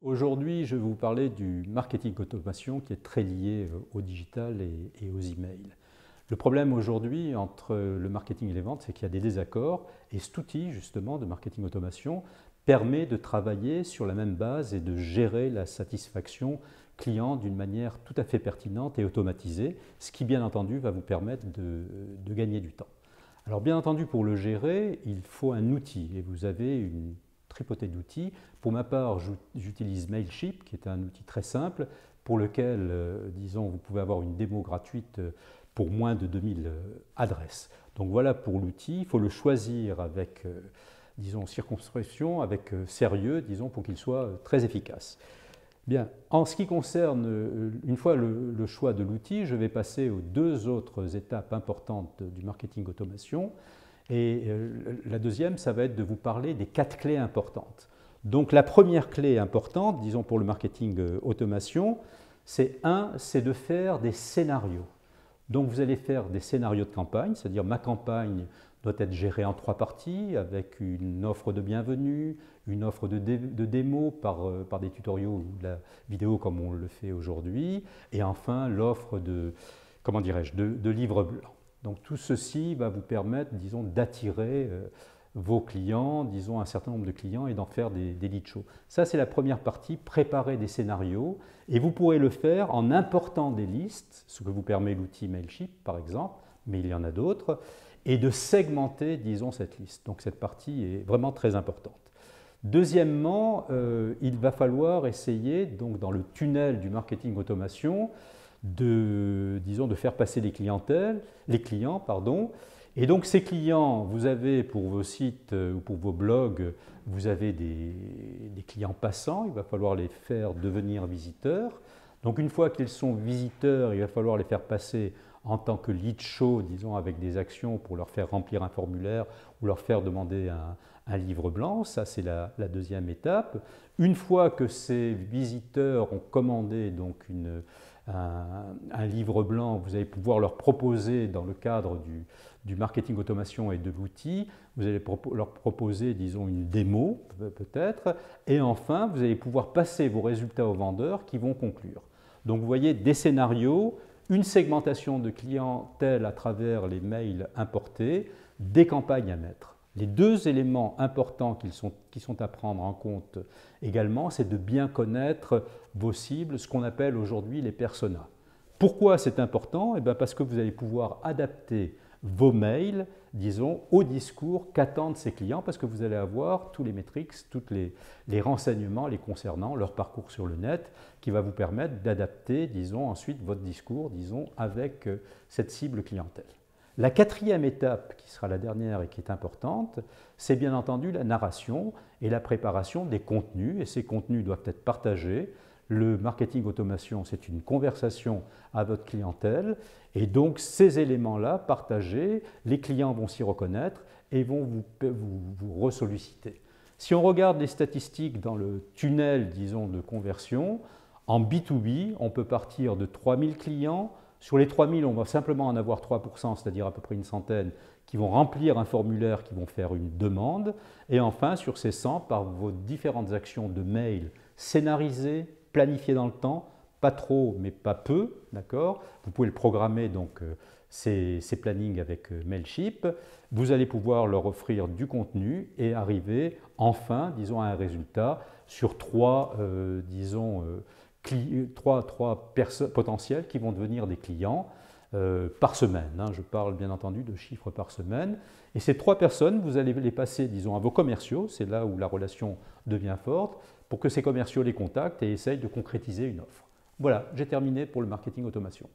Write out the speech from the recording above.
Aujourd'hui, je vais vous parler du marketing automation qui est très lié euh, au digital et, aux emails. Le problème aujourd'hui entre le marketing et les ventes, c'est qu'il y a des désaccords et cet outil justement de marketing automation permet de travailler sur la même base et de gérer la satisfaction client d'une manière tout à fait pertinente et automatisée, ce qui bien entendu va vous permettre de, de gagner du temps. Alors bien entendu, pour le gérer, il faut un outil et vous avez une d'outils. Pour ma part, j'utilise Mailchimp, qui est un outil très simple, pour lequel, euh, disons, vous pouvez avoir une démo gratuite euh, pour moins de 2000 euh, adresses. Donc voilà pour l'outil, il faut le choisir avec, disons, circonscription, avec sérieux, disons, pour qu'il soit très efficace. Bien, en ce qui concerne, une fois le choix de l'outil, je vais passer aux deux autres étapes importantes du marketing automation et euh, la deuxième, ça va être de vous parler des quatre clés importantes. Donc la première clé importante, disons pour le marketing euh, automation, c'est un, c'est de faire des scénarios. Donc vous allez faire des scénarios de campagne, c'est-à-dire ma campagne doit être gérée en trois parties, avec une offre de bienvenue, une offre de, démo par, euh, par, des tutoriels ou de la vidéo comme on le fait aujourd'hui, et enfin l'offre de, comment dirais-je, de, de livre blanc. Donc tout ceci va vous permettre, disons, d'attirer euh, vos clients, disons un certain nombre de clients, et d'en faire des, leads lead shows. Ça, c'est la première partie, préparer des scénarios. Et vous pourrez le faire en important des listes, ce que vous permet l'outil Mailchimp, par exemple, mais il y en a d'autres, et de segmenter, disons, cette liste. Donc cette partie est vraiment très importante. Deuxièmement, euh, il va falloir essayer, donc dans le tunnel du marketing automation, de, disons, de faire passer les clientèles, les clients, pardon. Et donc ces clients, vous avez pour vos sites euh, ou pour vos blogs, vous avez des, des clients passants. Il va falloir les faire devenir visiteurs. Donc une fois qu'ils sont visiteurs, il va falloir les faire passer en tant que lead show, disons, avec des actions pour leur faire remplir un formulaire ou leur faire demander un, un livre blanc. Ça, c'est la, la, deuxième étape. Une fois que ces visiteurs ont commandé donc une, un, livre blanc, vous allez pouvoir leur proposer dans le cadre du, marketing automation et de l'outil, vous allez leur proposer, disons, une démo peut-être, et enfin, vous allez pouvoir passer vos résultats aux vendeurs qui vont conclure. Donc vous voyez des scénarios, une segmentation de clients clientèle à travers les mails importés, des campagnes à mettre. Les deux éléments importants qui sont, à prendre en compte également, c'est de bien connaître vos cibles, ce qu'on appelle aujourd'hui les personas. Pourquoi c'est important Et eh bien Parce que vous allez pouvoir adapter vos mails, disons, au discours qu'attendent ces clients, parce que vous allez avoir tous les métriques, tous les, les, renseignements les concernant, leur parcours sur le net, qui va vous permettre d'adapter, disons, ensuite votre discours, disons, avec euh, cette cible clientèle. La quatrième étape, qui sera la dernière et qui est importante, c'est bien entendu la narration et la préparation des contenus, et ces contenus doivent être partagés. Le marketing automation, c'est une conversation à votre clientèle, et donc ces éléments-là partagés, les clients vont s'y reconnaître et vont vous, vous, ressolliciter. Si on regarde les statistiques dans le tunnel, disons, de conversion, en B2B, on peut partir de 3000 clients sur les 3000, on va simplement en avoir 3%, c'est-à-dire à peu près une centaine, qui vont remplir un formulaire, qui vont faire une demande. Et enfin, sur ces 100, par vos différentes actions de mail scénarisées, planifiées dans le temps, pas trop mais pas peu, d'accord Vous pouvez le programmer donc euh, ces, ces, plannings avec euh, Mailchimp. Vous allez pouvoir leur offrir du contenu et arriver enfin, disons, à un résultat sur 3, euh, disons, trois, trois personnes qui vont devenir des clients euh, par semaine. Hein. Je parle bien entendu de chiffres par semaine. Et ces trois personnes, vous allez les passer, disons, à vos commerciaux, c'est là où la relation devient forte, pour que ces commerciaux les contactent et essayent de concrétiser une offre. Voilà, j'ai terminé pour le marketing automation.